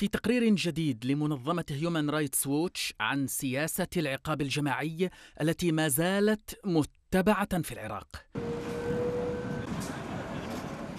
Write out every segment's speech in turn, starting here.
في تقرير جديد لمنظمة هيومان رايتس ووتش عن سياسة العقاب الجماعي التي ما زالت متبعة في العراق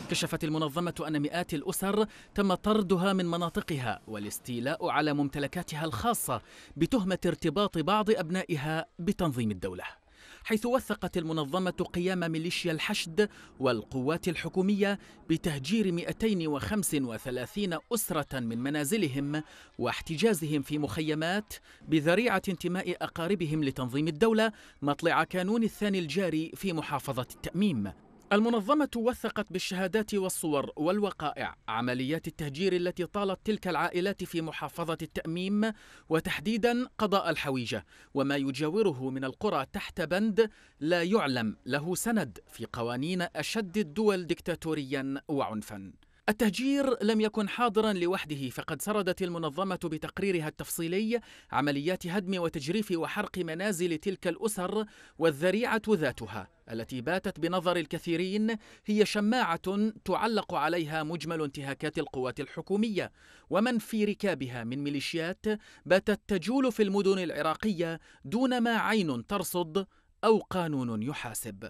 كشفت المنظمة أن مئات الأسر تم طردها من مناطقها والاستيلاء على ممتلكاتها الخاصة بتهمة ارتباط بعض أبنائها بتنظيم الدولة حيث وثقت المنظمة قيام ميليشيا الحشد والقوات الحكومية بتهجير 235 أسرة من منازلهم واحتجازهم في مخيمات بذريعة انتماء أقاربهم لتنظيم الدولة مطلع كانون الثاني الجاري في محافظة التأميم المنظمة وثقت بالشهادات والصور والوقائع عمليات التهجير التي طالت تلك العائلات في محافظة التأميم وتحديدا قضاء الحويجة وما يجاوره من القرى تحت بند لا يعلم له سند في قوانين أشد الدول دكتاتوريا وعنفا التهجير لم يكن حاضرا لوحده فقد سردت المنظمة بتقريرها التفصيلي عمليات هدم وتجريف وحرق منازل تلك الأسر والذريعة ذاتها التي باتت بنظر الكثيرين هي شماعة تعلق عليها مجمل انتهاكات القوات الحكومية ومن في ركابها من ميليشيات باتت تجول في المدن العراقية دون ما عين ترصد أو قانون يحاسب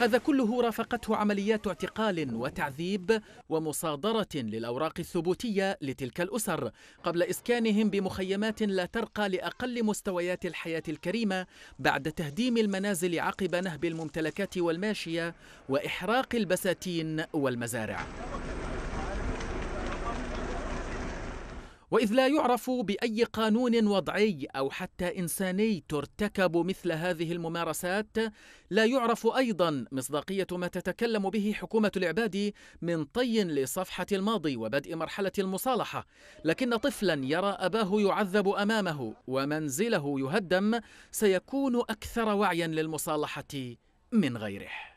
هذا كله رافقته عمليات اعتقال وتعذيب ومصادرة للأوراق الثبوتية لتلك الأسر قبل إسكانهم بمخيمات لا ترقى لأقل مستويات الحياة الكريمة بعد تهديم المنازل عقب نهب الممتلكات والماشية وإحراق البساتين والمزارع واذ لا يعرف باي قانون وضعي او حتى انساني ترتكب مثل هذه الممارسات لا يعرف ايضا مصداقيه ما تتكلم به حكومه العباد من طي لصفحه الماضي وبدء مرحله المصالحه لكن طفلا يرى اباه يعذب امامه ومنزله يهدم سيكون اكثر وعيا للمصالحه من غيره